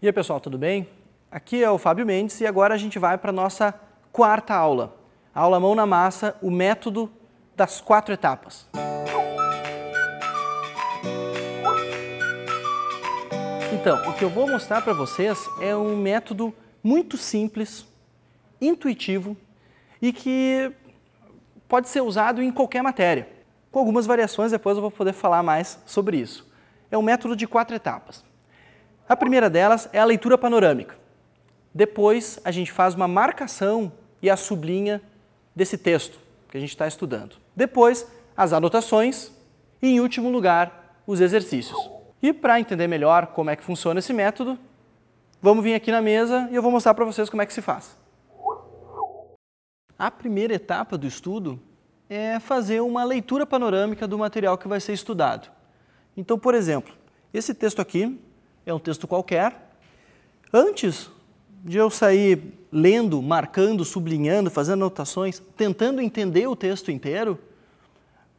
E aí pessoal, tudo bem? Aqui é o Fábio Mendes e agora a gente vai para a nossa quarta aula. A aula mão na massa, o método das quatro etapas. Então, o que eu vou mostrar para vocês é um método muito simples, intuitivo e que pode ser usado em qualquer matéria. Com algumas variações, depois eu vou poder falar mais sobre isso. É um método de quatro etapas. A primeira delas é a leitura panorâmica. Depois, a gente faz uma marcação e a sublinha desse texto que a gente está estudando. Depois, as anotações e, em último lugar, os exercícios. E para entender melhor como é que funciona esse método, vamos vir aqui na mesa e eu vou mostrar para vocês como é que se faz. A primeira etapa do estudo é fazer uma leitura panorâmica do material que vai ser estudado. Então, por exemplo, esse texto aqui é um texto qualquer. Antes de eu sair lendo, marcando, sublinhando, fazendo anotações, tentando entender o texto inteiro,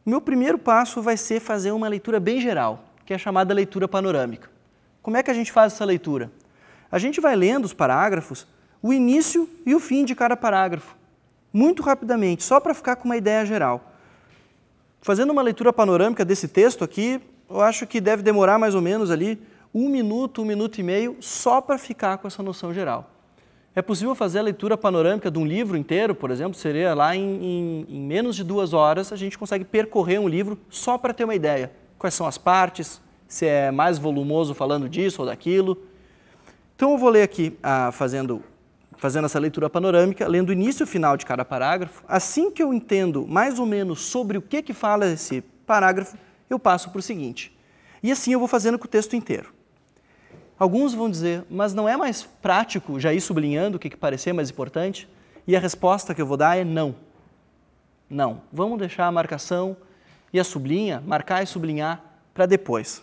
meu primeiro passo vai ser fazer uma leitura bem geral, que é chamada leitura panorâmica. Como é que a gente faz essa leitura? A gente vai lendo os parágrafos, o início e o fim de cada parágrafo, muito rapidamente, só para ficar com uma ideia geral. Fazendo uma leitura panorâmica desse texto aqui, eu acho que deve demorar mais ou menos ali um minuto, um minuto e meio, só para ficar com essa noção geral. É possível fazer a leitura panorâmica de um livro inteiro, por exemplo, seria lá em, em, em menos de duas horas, a gente consegue percorrer um livro só para ter uma ideia. Quais são as partes, se é mais volumoso falando disso ou daquilo. Então eu vou ler aqui, ah, fazendo, fazendo essa leitura panorâmica, lendo o início e o final de cada parágrafo. Assim que eu entendo mais ou menos sobre o que, que fala esse parágrafo, eu passo para o seguinte. E assim eu vou fazendo com o texto inteiro. Alguns vão dizer, mas não é mais prático já ir sublinhando o que, que parecer mais importante? E a resposta que eu vou dar é não. Não. Vamos deixar a marcação e a sublinha, marcar e sublinhar para depois.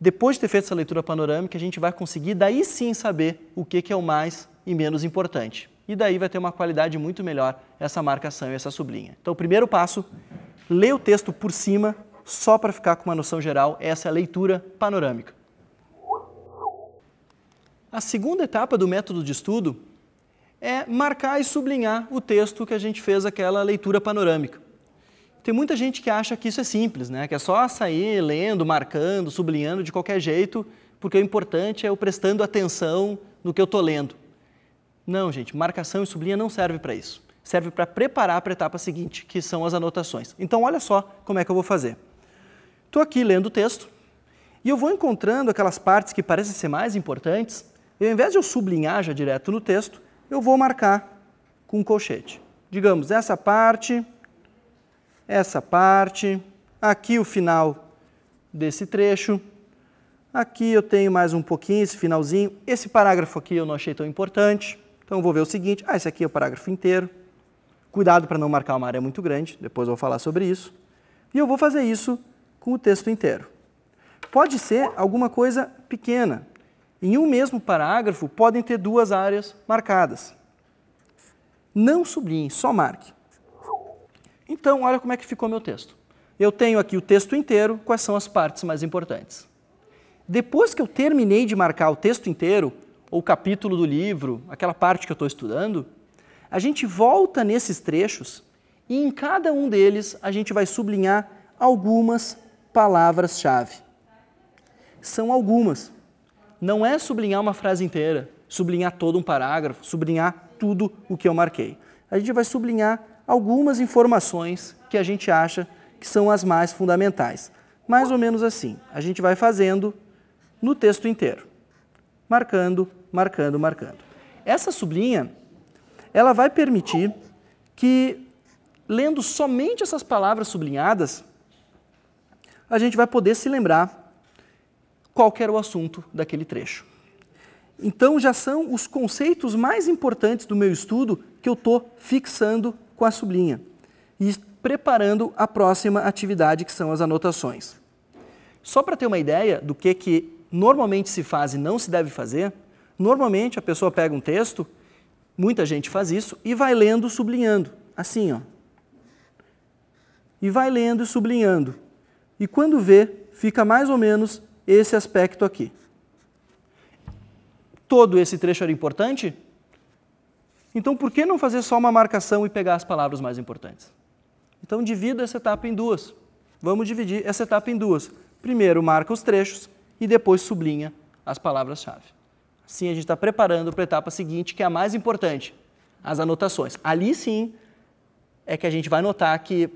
Depois de ter feito essa leitura panorâmica, a gente vai conseguir daí sim saber o que, que é o mais e menos importante. E daí vai ter uma qualidade muito melhor essa marcação e essa sublinha. Então, o primeiro passo, ler o texto por cima, só para ficar com uma noção geral, essa é a leitura panorâmica. A segunda etapa do método de estudo é marcar e sublinhar o texto que a gente fez aquela leitura panorâmica. Tem muita gente que acha que isso é simples, né? que é só sair lendo, marcando, sublinhando de qualquer jeito, porque o importante é eu prestando atenção no que eu estou lendo. Não, gente, marcação e sublinha não serve para isso. Serve para preparar para a etapa seguinte, que são as anotações. Então, olha só como é que eu vou fazer. Estou aqui lendo o texto e eu vou encontrando aquelas partes que parecem ser mais importantes e ao invés de eu sublinhar já direto no texto, eu vou marcar com um colchete. Digamos, essa parte, essa parte, aqui o final desse trecho, aqui eu tenho mais um pouquinho, esse finalzinho, esse parágrafo aqui eu não achei tão importante, então eu vou ver o seguinte, ah, esse aqui é o parágrafo inteiro, cuidado para não marcar uma área muito grande, depois eu vou falar sobre isso, e eu vou fazer isso com o texto inteiro. Pode ser alguma coisa pequena, em um mesmo parágrafo, podem ter duas áreas marcadas. Não sublinhe, só marque. Então, olha como é que ficou meu texto. Eu tenho aqui o texto inteiro, quais são as partes mais importantes. Depois que eu terminei de marcar o texto inteiro, ou o capítulo do livro, aquela parte que eu estou estudando, a gente volta nesses trechos e em cada um deles a gente vai sublinhar algumas palavras-chave. São algumas não é sublinhar uma frase inteira, sublinhar todo um parágrafo, sublinhar tudo o que eu marquei. A gente vai sublinhar algumas informações que a gente acha que são as mais fundamentais. Mais ou menos assim, a gente vai fazendo no texto inteiro, marcando, marcando, marcando. Essa sublinha, ela vai permitir que, lendo somente essas palavras sublinhadas, a gente vai poder se lembrar qual era o assunto daquele trecho. Então já são os conceitos mais importantes do meu estudo que eu estou fixando com a sublinha e preparando a próxima atividade que são as anotações. Só para ter uma ideia do que, que normalmente se faz e não se deve fazer, normalmente a pessoa pega um texto, muita gente faz isso, e vai lendo sublinhando, assim ó. E vai lendo e sublinhando. E quando vê, fica mais ou menos esse aspecto aqui. Todo esse trecho era importante? Então por que não fazer só uma marcação e pegar as palavras mais importantes? Então divido essa etapa em duas. Vamos dividir essa etapa em duas. Primeiro marca os trechos e depois sublinha as palavras-chave. Assim a gente está preparando para a etapa seguinte, que é a mais importante, as anotações. Ali sim é que a gente vai notar que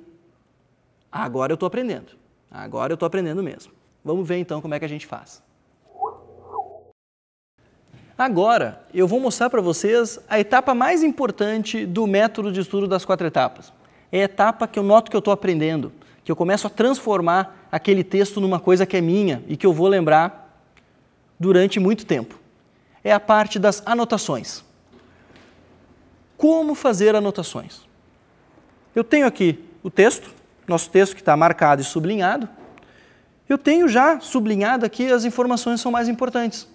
agora eu estou aprendendo. Agora eu estou aprendendo mesmo. Vamos ver então como é que a gente faz. Agora, eu vou mostrar para vocês a etapa mais importante do método de estudo das quatro etapas. É a etapa que eu noto que eu estou aprendendo, que eu começo a transformar aquele texto numa coisa que é minha e que eu vou lembrar durante muito tempo. É a parte das anotações. Como fazer anotações? Eu tenho aqui o texto, nosso texto que está marcado e sublinhado, eu tenho já sublinhado aqui as informações que são mais importantes.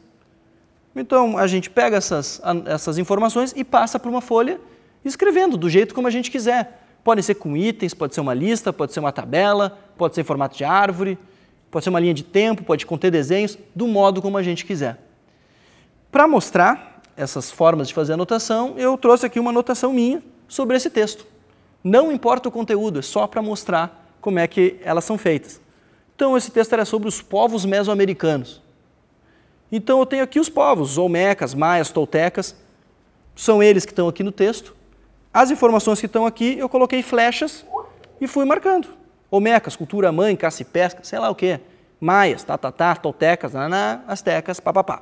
Então a gente pega essas, essas informações e passa para uma folha escrevendo do jeito como a gente quiser. Pode ser com itens, pode ser uma lista, pode ser uma tabela, pode ser em formato de árvore, pode ser uma linha de tempo, pode conter desenhos, do modo como a gente quiser. Para mostrar essas formas de fazer anotação, eu trouxe aqui uma anotação minha sobre esse texto. Não importa o conteúdo, é só para mostrar como é que elas são feitas. Então esse texto era sobre os povos mesoamericanos. Então eu tenho aqui os povos, olmecas, maias, toltecas, são eles que estão aqui no texto. As informações que estão aqui, eu coloquei flechas e fui marcando. Olmecas, cultura mãe, caça e pesca, sei lá o quê. Maias, tatatá, tá, tá, toltecas, naná, astecas, papapá.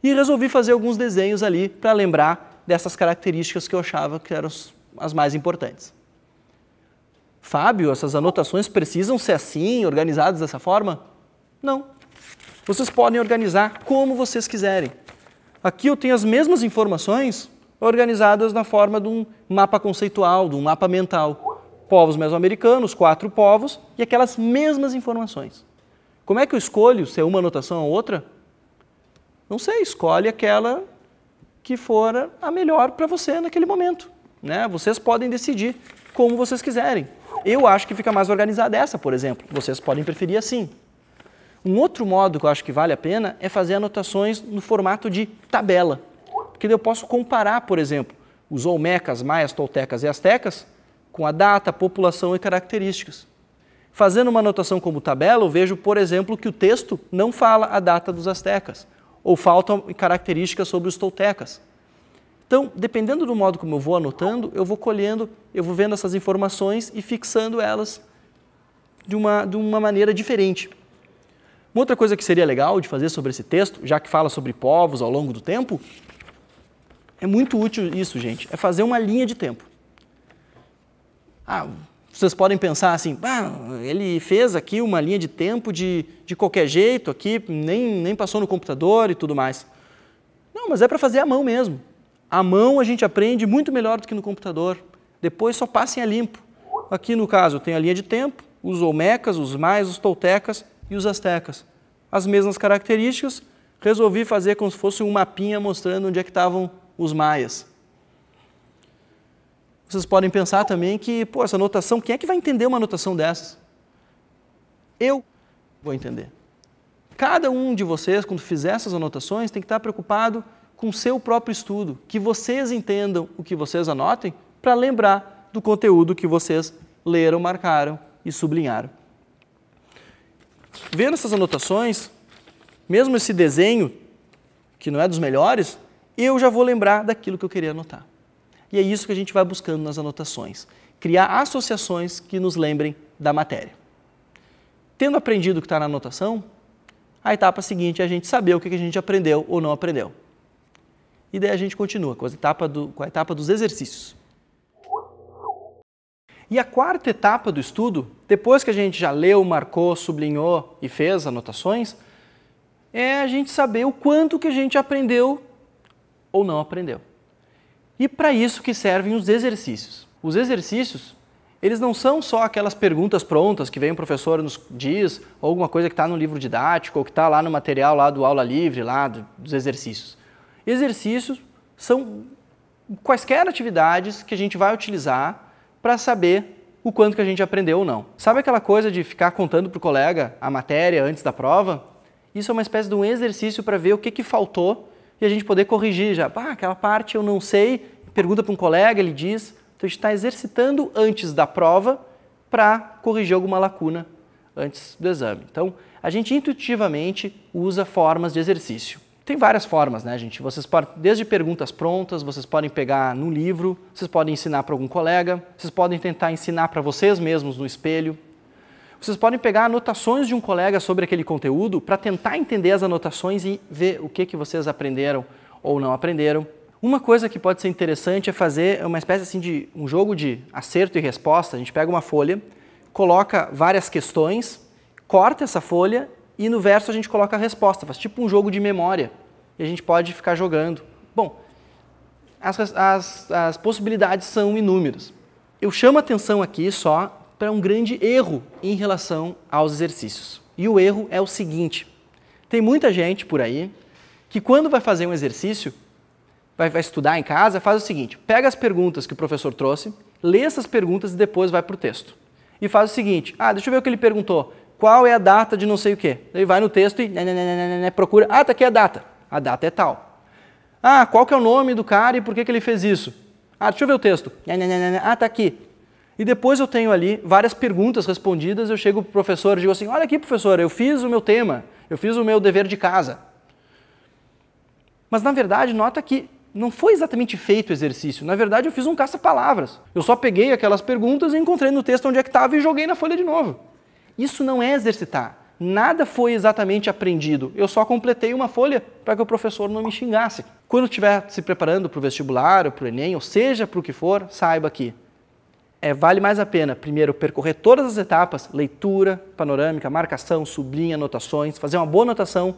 E resolvi fazer alguns desenhos ali para lembrar dessas características que eu achava que eram as mais importantes. Fábio, essas anotações precisam ser assim, organizadas dessa forma? Não. Vocês podem organizar como vocês quiserem. Aqui eu tenho as mesmas informações organizadas na forma de um mapa conceitual, de um mapa mental. Povos mesoamericanos, quatro povos e aquelas mesmas informações. Como é que eu escolho se é uma anotação ou outra? Não sei, escolhe aquela que for a melhor para você naquele momento. Né? Vocês podem decidir como vocês quiserem. Eu acho que fica mais organizada essa, por exemplo. Vocês podem preferir assim. Um outro modo que eu acho que vale a pena é fazer anotações no formato de tabela. Porque eu posso comparar, por exemplo, os olmecas, maias, toltecas e astecas com a data, população e características. Fazendo uma anotação como tabela, eu vejo, por exemplo, que o texto não fala a data dos astecas, ou faltam características sobre os toltecas. Então, dependendo do modo como eu vou anotando, eu vou colhendo, eu vou vendo essas informações e fixando elas de uma, de uma maneira diferente. Uma outra coisa que seria legal de fazer sobre esse texto, já que fala sobre povos ao longo do tempo, é muito útil isso, gente, é fazer uma linha de tempo. Ah, vocês podem pensar assim, ah, ele fez aqui uma linha de tempo de, de qualquer jeito aqui, nem, nem passou no computador e tudo mais. Não, mas é para fazer à mão mesmo. À mão a gente aprende muito melhor do que no computador. Depois só passem a limpo. Aqui no caso tem a linha de tempo, os Olmecas, os Mais, os Toltecas e os Aztecas. As mesmas características, resolvi fazer como se fosse um mapinha mostrando onde é que estavam os Maias. Vocês podem pensar também que, pô, essa notação, quem é que vai entender uma notação dessas? Eu vou entender. Cada um de vocês, quando fizer essas anotações, tem que estar preocupado com seu próprio estudo, que vocês entendam o que vocês anotem para lembrar do conteúdo que vocês leram, marcaram e sublinharam. Vendo essas anotações, mesmo esse desenho, que não é dos melhores, eu já vou lembrar daquilo que eu queria anotar. E é isso que a gente vai buscando nas anotações: criar associações que nos lembrem da matéria. Tendo aprendido o que está na anotação, a etapa seguinte é a gente saber o que a gente aprendeu ou não aprendeu. E daí a gente continua com, etapa do, com a etapa dos exercícios. E a quarta etapa do estudo, depois que a gente já leu, marcou, sublinhou e fez anotações, é a gente saber o quanto que a gente aprendeu ou não aprendeu. E para isso que servem os exercícios. Os exercícios, eles não são só aquelas perguntas prontas que vem o professor nos diz, ou alguma coisa que está no livro didático, ou que está lá no material lá do aula livre, lá dos exercícios. Exercícios são quaisquer atividades que a gente vai utilizar para saber o quanto que a gente aprendeu ou não. Sabe aquela coisa de ficar contando para o colega a matéria antes da prova? Isso é uma espécie de um exercício para ver o que, que faltou e a gente poder corrigir já. Ah, aquela parte eu não sei, pergunta para um colega, ele diz. Então a gente está exercitando antes da prova para corrigir alguma lacuna antes do exame. Então a gente intuitivamente usa formas de exercício. Tem várias formas, né, gente? Vocês podem, desde perguntas prontas, vocês podem pegar no livro, vocês podem ensinar para algum colega, vocês podem tentar ensinar para vocês mesmos no espelho. Vocês podem pegar anotações de um colega sobre aquele conteúdo para tentar entender as anotações e ver o que, que vocês aprenderam ou não aprenderam. Uma coisa que pode ser interessante é fazer uma espécie assim de um jogo de acerto e resposta. A gente pega uma folha, coloca várias questões, corta essa folha e no verso a gente coloca a resposta, faz tipo um jogo de memória e a gente pode ficar jogando. Bom, as, as, as possibilidades são inúmeras. Eu chamo a atenção aqui só para um grande erro em relação aos exercícios. E o erro é o seguinte: tem muita gente por aí que, quando vai fazer um exercício, vai, vai estudar em casa, faz o seguinte: pega as perguntas que o professor trouxe, lê essas perguntas e depois vai para o texto. E faz o seguinte: ah, deixa eu ver o que ele perguntou. Qual é a data de não sei o quê? Ele vai no texto e né, né, né, procura. Ah, tá aqui a data. A data é tal. Ah, qual que é o nome do cara e por que, que ele fez isso? Ah, deixa eu ver o texto. Ah, tá aqui. E depois eu tenho ali várias perguntas respondidas, eu chego pro professor e digo assim, olha aqui professor, eu fiz o meu tema, eu fiz o meu dever de casa. Mas na verdade, nota que não foi exatamente feito o exercício. Na verdade, eu fiz um caça-palavras. Eu só peguei aquelas perguntas e encontrei no texto onde é que estava e joguei na folha de novo. Isso não é exercitar. Nada foi exatamente aprendido. Eu só completei uma folha para que o professor não me xingasse. Quando estiver se preparando para o vestibular, para o Enem, ou seja para o que for, saiba que é, vale mais a pena, primeiro, percorrer todas as etapas, leitura, panorâmica, marcação, sublinha, anotações, fazer uma boa anotação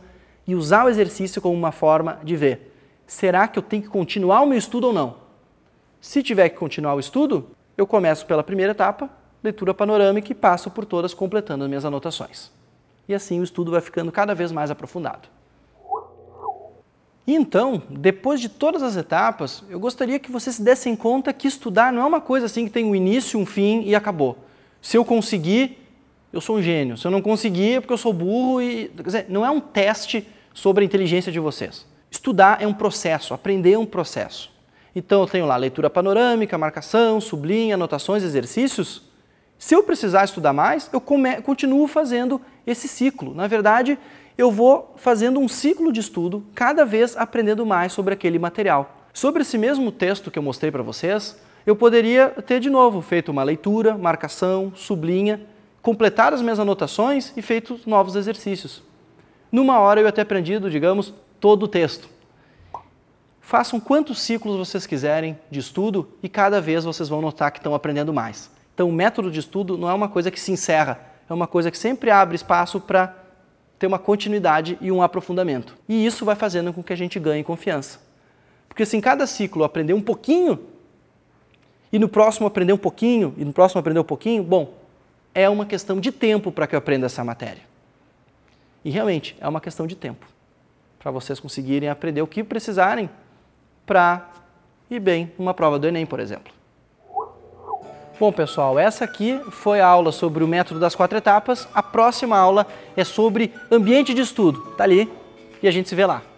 e usar o exercício como uma forma de ver. Será que eu tenho que continuar o meu estudo ou não? Se tiver que continuar o estudo, eu começo pela primeira etapa, leitura panorâmica e passo por todas completando as minhas anotações. E assim o estudo vai ficando cada vez mais aprofundado. E então, depois de todas as etapas, eu gostaria que vocês se dessem conta que estudar não é uma coisa assim que tem um início, um fim e acabou. Se eu conseguir, eu sou um gênio. Se eu não conseguir, é porque eu sou burro e. Quer dizer, não é um teste sobre a inteligência de vocês. Estudar é um processo, aprender é um processo. Então eu tenho lá leitura panorâmica, marcação, sublinha, anotações, exercícios. Se eu precisar estudar mais, eu continuo fazendo esse ciclo. Na verdade, eu vou fazendo um ciclo de estudo, cada vez aprendendo mais sobre aquele material. Sobre esse mesmo texto que eu mostrei para vocês, eu poderia ter de novo feito uma leitura, marcação, sublinha, completar as minhas anotações e feito novos exercícios. Numa hora eu ia ter aprendido, digamos, todo o texto. Façam quantos ciclos vocês quiserem de estudo e cada vez vocês vão notar que estão aprendendo mais. Então, o método de estudo não é uma coisa que se encerra, é uma coisa que sempre abre espaço para ter uma continuidade e um aprofundamento. E isso vai fazendo com que a gente ganhe confiança. Porque se em assim, cada ciclo aprender um pouquinho, e no próximo aprender um pouquinho, e no próximo aprender um pouquinho, bom, é uma questão de tempo para que eu aprenda essa matéria. E realmente, é uma questão de tempo para vocês conseguirem aprender o que precisarem para ir bem numa prova do Enem, por exemplo. Bom, pessoal, essa aqui foi a aula sobre o método das quatro etapas. A próxima aula é sobre ambiente de estudo. Tá ali e a gente se vê lá.